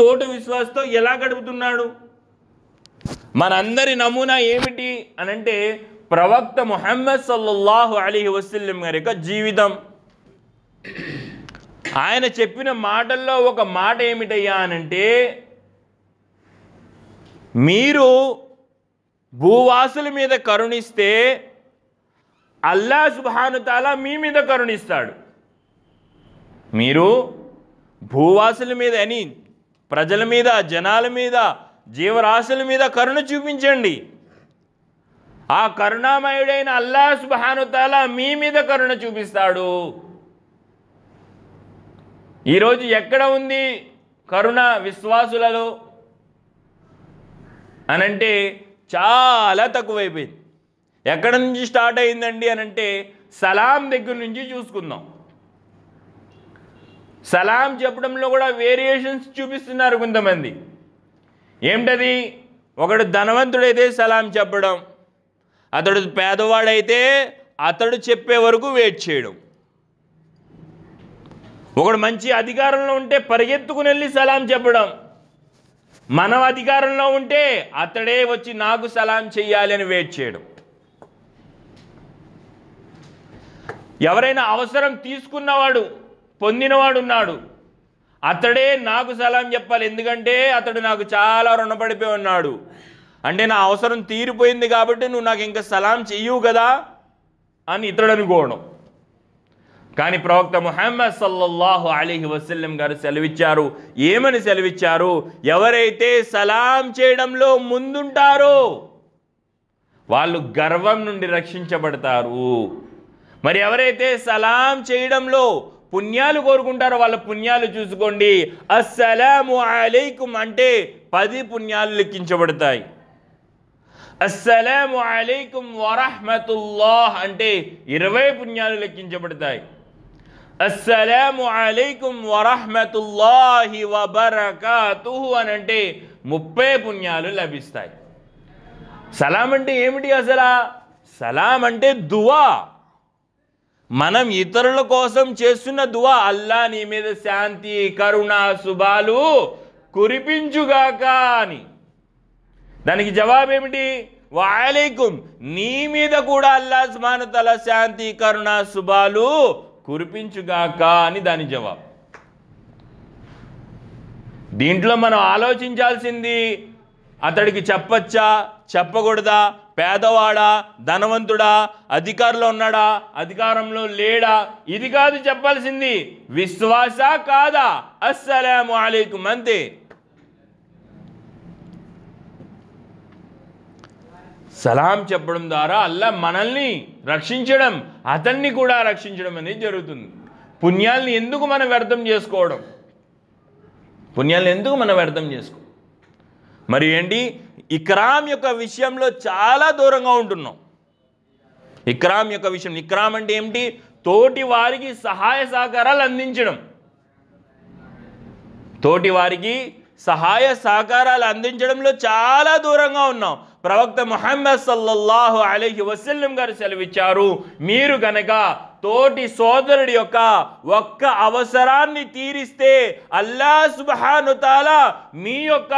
తోటి విశ్వాసంతో ఎలా గడుపుతున్నాడు మనందరి నమూనా ఏమిటి అనంటే ప్రవక్త ముహమ్మద్ సల్లల్లాహు అలీ వసల్లం గారి యొక్క జీవితం ఆయన చెప్పిన మాటల్లో ఒక మాట ఏమిటయ్యా అనంటే మీరు భూవాసుల మీద కరుణిస్తే అల్లా తాలా మీ మీద కరుణిస్తాడు మీరు భూవాసుల మీద అని ప్రజల మీద జనాల మీద జీవరాశుల మీద కరుణ చూపించండి ఆ కరుణామయుడైన అల్లా సుబహానుతాల మీ మీద కరుణ చూపిస్తాడు ఈరోజు ఎక్కడ ఉంది కరుణ విశ్వాసులలో అనంటే చాలా తక్కువైపోయింది ఎక్కడ నుంచి స్టార్ట్ అయిందండి అనంటే సలాం దగ్గర నుంచి చూసుకుందాం సలాం చెప్పడంలో కూడా వేరియేషన్స్ చూపిస్తున్నారు కొంతమంది ఏమిటది ఒకడు ధనవంతుడైతే సలాం చెప్పడం అతడు పేదవాడైతే అతడు చెప్పే వరకు వెయిట్ చేయడం ఒకడు మంచి అధికారంలో ఉంటే పరిగెత్తుకుని వెళ్ళి సలాం చెప్పడం మనం అధికారంలో ఉంటే అతడే వచ్చి నాకు సలాం చేయాలి అని వెయిట్ చేయడం ఎవరైనా అవసరం తీసుకున్నవాడు పొందినవాడున్నాడు అతడే నాకు సలాం చెప్పాలి ఎందుకంటే అతడు నాకు చాలా రుణపడిపోయి ఉన్నాడు అంటే నా అవసరం తీరిపోయింది కాబట్టి నువ్వు నాకు ఇంకా సలాం చెయ్యవు కదా అని ఇతడు అనుకోవడం కానీ ప్రవక్త ముహమ్మద్ సల్లల్లాహు అలీహి వసల్లం గారు సెలవిచ్చారు ఏమని సెలవిచ్చారు ఎవరైతే సలాం చేయడంలో ముందుంటారో వాళ్ళు గర్వం నుండి రక్షించబడతారు మరి ఎవరైతే సలాం చేయడంలో పుణ్యాలు కోరుకుంటారో వాళ్ళ పుణ్యాలు చూసుకోండి అస్సలాము అలైకుం అంటే పది పుణ్యాలు లెక్కించబడతాయి అస్సలాము అలైకుం వరహ్మతుల్లాహ్ అంటే ఇరవై పుణ్యాలు లెక్కించబడతాయి అస్సలాము అలైకుం వరహ్మతుల్లాహి వబరకాతుహు అని అంటే ముప్పై పుణ్యాలు లభిస్తాయి సలాం అంటే ఏమిటి అసలా సలాం అంటే దువా మనం ఇతరుల కోసం చేస్తున్న దువా అల్లా నీ మీద శాంతి కరుణ శుభాలు కురిపించుగాక అని దానికి జవాబు ఏమిటి వాయలేకుం నీ మీద కూడా అల్లా సుమానతల శాంతి కరుణ శుభాలు కురిపించుగాక అని దాని జవాబు దీంట్లో మనం ఆలోచించాల్సింది అతడికి చెప్పచ్చా చెప్పకూడదా పేదవాడా ధనవంతుడా అధికారంలో ఉన్నాడా అధికారంలో లేడా ఇది కాదు చెప్పాల్సింది విశ్వాస కాదా అస్సలం అలైకుం అంతే సలాం చెప్పడం ద్వారా అల్లా మనల్ని రక్షించడం అతన్ని కూడా రక్షించడం అనేది జరుగుతుంది పుణ్యాల్ని ఎందుకు మనం వ్యర్థం చేసుకోవడం పుణ్యాలను ఎందుకు మనం వ్యర్థం చేసుకో మరి ఏంటి ఇక్రామ్ యొక్క విషయంలో చాలా దూరంగా ఉంటున్నాం ఇక్రామ్ యొక్క విషయం ఇక్రామ్ అంటే ఏమిటి తోటి వారికి సహాయ సహకారాలు అందించడం తోటి వారికి సహాయ సహకారాలు అందించడంలో చాలా దూరంగా ఉన్నాం ప్రవక్త మొహమ్మద్ సల్లల్లాహు అలీహి వసల్లం గారు సెలవిచ్చారు మీరు గనక తోటి సోదరుడి యొక్క ఒక్క అవసరాన్ని తీరిస్తే అల్లా సుబహానుతాల మీ యొక్క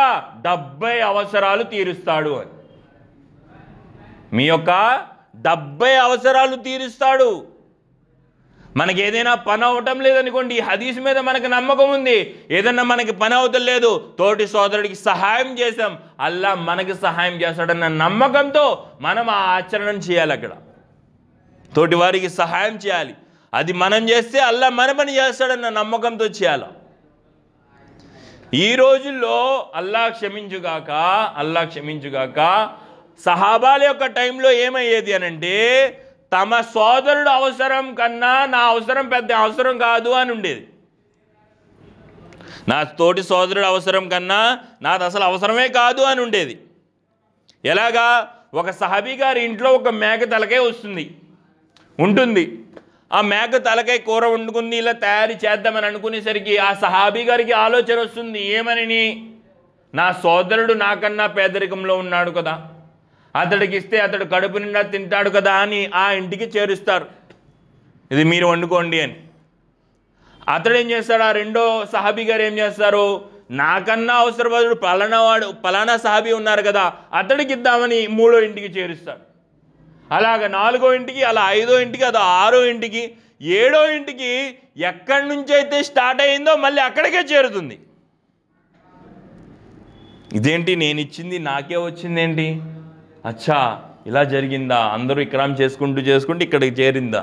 డెబ్బై అవసరాలు తీరుస్తాడు అని మీ యొక్క డెబ్బై అవసరాలు తీరుస్తాడు మనకి ఏదైనా పని అవటం లేదనుకోండి ఈ హదీస్ మీద మనకు నమ్మకం ఉంది ఏదన్నా మనకి పని అవటం లేదు తోటి సోదరుడికి సహాయం చేసాం అల్లా మనకి సహాయం చేస్తాడన్న నమ్మకంతో మనం ఆ ఆచరణ చేయాలి అక్కడ తోటి వారికి సహాయం చేయాలి అది మనం చేస్తే అల్లా మన పని చేస్తాడన్న నమ్మకంతో చేయాలి ఈ రోజుల్లో అల్లా క్షమించుగాక అల్లా క్షమించుగాక సహాబాల యొక్క టైంలో ఏమయ్యేది అనంటే తమ సోదరుడు అవసరం కన్నా నా అవసరం పెద్ద అవసరం కాదు అని ఉండేది నా తోటి సోదరుడు అవసరం కన్నా నాది అసలు అవసరమే కాదు అని ఉండేది ఎలాగా ఒక సహబీ గారి ఇంట్లో ఒక మేక తలకే వస్తుంది ఉంటుంది ఆ మేక తలకై కూర వండుకుంది ఇలా తయారు చేద్దామని అనుకునేసరికి ఆ సహాబీ గారికి ఆలోచన వస్తుంది ఏమని నా సోదరుడు నాకన్నా పేదరికంలో ఉన్నాడు కదా అతడికి ఇస్తే అతడు కడుపు నిండా తింటాడు కదా అని ఆ ఇంటికి చేరుస్తారు ఇది మీరు వండుకోండి అని అతడు ఏం చేస్తాడు ఆ రెండో సహాబీ గారు ఏం చేస్తారు నాకన్నా అవసరపడు పలానా వాడు పలానా సహాబీ ఉన్నారు కదా అతడికి ఇద్దామని మూడో ఇంటికి చేరుస్తాడు అలాగ నాలుగో ఇంటికి అలా ఐదో ఇంటికి అదో ఆరో ఇంటికి ఏడో ఇంటికి ఎక్కడి నుంచి అయితే స్టార్ట్ అయిందో మళ్ళీ అక్కడికే చేరుతుంది ఇదేంటి నేను ఇచ్చింది నాకే వచ్చింది ఏంటి అచ్చా ఇలా జరిగిందా అందరూ ఇక్రామ్ చేసుకుంటూ చేసుకుంటూ ఇక్కడికి చేరిందా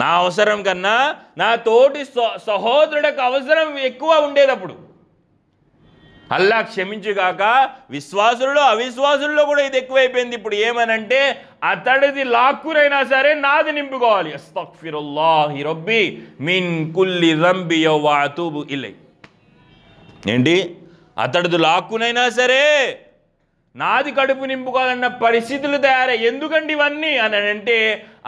నా అవసరం కన్నా నా తోటి సహోదరుడికి అవసరం ఎక్కువ ఉండేటప్పుడు అల్లా క్షమించుగాక విశ్వాసుల్లో అవిశ్వాసుల్లో కూడా ఇది ఎక్కువైపోయింది ఇప్పుడు ఏమనంటే అతడిది లాక్కునైనా సరే నాది నింపుకోవాలి అస్తఫిరుల్లాహి రబ్బి మిన్ కుల్లి రంబి వాతుబు ఇలై ఏంటి అతడిది లాక్కునైనా సరే నాది కడుపు నింపుకోవాలన్న పరిస్థితులు తయారై ఎందుకండి ఇవన్నీ అని అంటే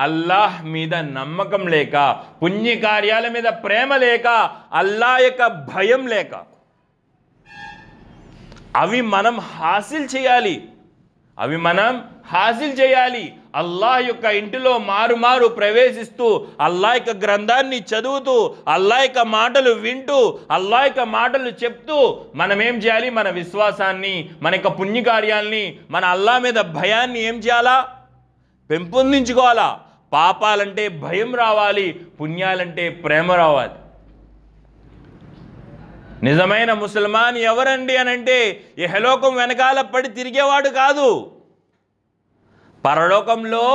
అల్లాహ్ మీద నమ్మకం లేక పుణ్య కార్యాల మీద ప్రేమ లేక అల్లా యొక్క భయం లేక అవి మనం హాసిల్ చేయాలి అవి మనం హాసిల్ చేయాలి అల్లాహ్ యొక్క ఇంటిలో మారుమారు ప్రవేశిస్తూ అల్లాహ్ యొక్క గ్రంథాన్ని చదువుతూ అల్లాహ్ యొక్క మాటలు వింటూ అల్లాహ్ యొక్క మాటలు చెప్తూ మనం ఏం చేయాలి మన విశ్వాసాన్ని మన యొక్క పుణ్యకార్యాల్ని మన అల్లా మీద భయాన్ని ఏం చేయాలా పెంపొందించుకోవాలా పాపాలంటే భయం రావాలి పుణ్యాలంటే ప్రేమ రావాలి నిజమైన ముసల్మాన్ ఎవరండి అని అంటే ఈ హలోకం వెనకాల పడి తిరిగేవాడు కాదు పరలోకంలో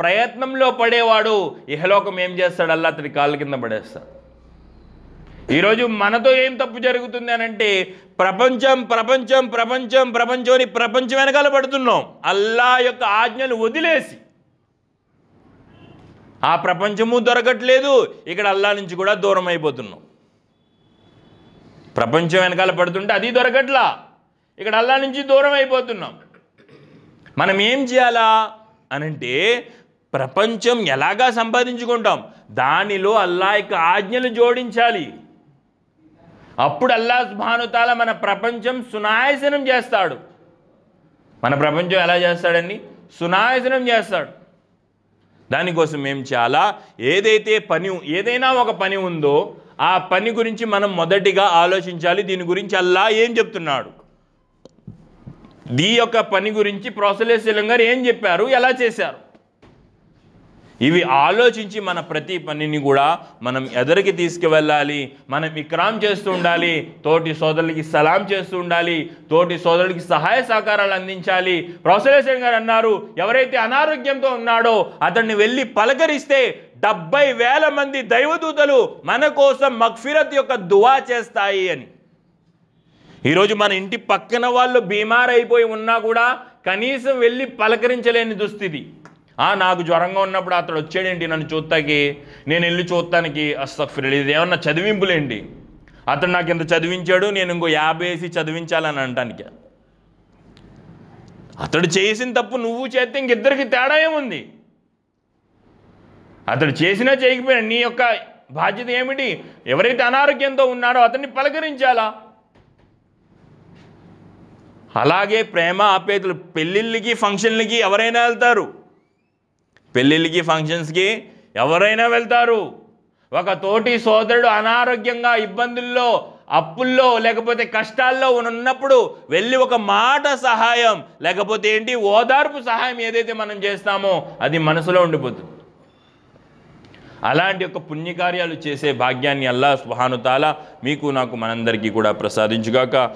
ప్రయత్నంలో పడేవాడు ఇహలోకం ఏం చేస్తాడు అల్లా అతని కాళ్ళ కింద పడేస్తాడు ఈరోజు మనతో ఏం తప్పు జరుగుతుంది అని అంటే ప్రపంచం ప్రపంచం ప్రపంచం ప్రపంచం అని ప్రపంచం వెనకాల పడుతున్నాం అల్లా యొక్క ఆజ్ఞలు వదిలేసి ఆ ప్రపంచము దొరకట్లేదు ఇక్కడ అల్లా నుంచి కూడా దూరం అయిపోతున్నాం ప్రపంచం వెనకాల పడుతుంటే అది దొరకట్లా ఇక్కడ అల్లా నుంచి దూరం అయిపోతున్నాం మనం ఏం చేయాలా అనంటే ప్రపంచం ఎలాగా సంపాదించుకుంటాం దానిలో అల్లా యొక్క ఆజ్ఞలు జోడించాలి అప్పుడు అల్లా సుభానుతాల మన ప్రపంచం సునాయసనం చేస్తాడు మన ప్రపంచం ఎలా చేస్తాడని సునాయసనం చేస్తాడు దానికోసం ఏం చేయాలా ఏదైతే పని ఏదైనా ఒక పని ఉందో ఆ పని గురించి మనం మొదటిగా ఆలోచించాలి దీని గురించి అల్లా ఏం చెప్తున్నాడు దీ యొక్క పని గురించి ప్రొసలేశీలం గారు ఏం చెప్పారు ఎలా చేశారు ఇవి ఆలోచించి మన ప్రతి పనిని కూడా మనం ఎదరికి తీసుకువెళ్ళాలి మనం ఇక్రాం చేస్తూ ఉండాలి తోటి సోదరులకి సలాం చేస్తూ ఉండాలి తోటి సోదరులకి సహాయ సహకారాలు అందించాలి ప్రొఫెసర్ గారు అన్నారు ఎవరైతే అనారోగ్యంతో ఉన్నాడో అతన్ని వెళ్ళి పలకరిస్తే డెబ్బై వేల మంది దైవదూతలు మన కోసం మక్ఫిరత్ యొక్క దువా చేస్తాయి అని ఈరోజు మన ఇంటి పక్కన వాళ్ళు బీమారైపోయి ఉన్నా కూడా కనీసం వెళ్ళి పలకరించలేని దుస్థితి ఆ నాకు జ్వరంగా ఉన్నప్పుడు అతడు వచ్చాడేంటి నన్ను చూస్తాకి నేను వెళ్ళి చూస్తానికి అస్తఫిరల్ ఇది ఏమన్నా చదివింపులేంటి అతను నాకు ఇంత చదివించాడు నేను ఇంకో యాభై వేసి చదివించాలని అంటానికి అతడు చేసిన తప్పు నువ్వు చేస్తే ఇంకిద్దరికి తేడా ఏముంది అతడు చేసినా చేయకపోయినా నీ యొక్క బాధ్యత ఏమిటి ఎవరైతే అనారోగ్యంతో ఉన్నాడో అతన్ని పలకరించాలా అలాగే ప్రేమ ఆపేతులు పెళ్ళిళ్ళకి ఫంక్షన్లకి ఎవరైనా వెళ్తారు పెళ్ళిళ్ళకి ఫంక్షన్స్కి ఎవరైనా వెళ్తారు ఒక తోటి సోదరుడు అనారోగ్యంగా ఇబ్బందుల్లో అప్పుల్లో లేకపోతే కష్టాల్లో ఉన్నప్పుడు వెళ్ళి ఒక మాట సహాయం లేకపోతే ఏంటి ఓదార్పు సహాయం ఏదైతే మనం చేస్తామో అది మనసులో ఉండిపోతుంది అలాంటి యొక్క పుణ్యకార్యాలు చేసే భాగ్యాన్ని అల్లా సుహానుతాల మీకు నాకు మనందరికీ కూడా ప్రసాదించుగాక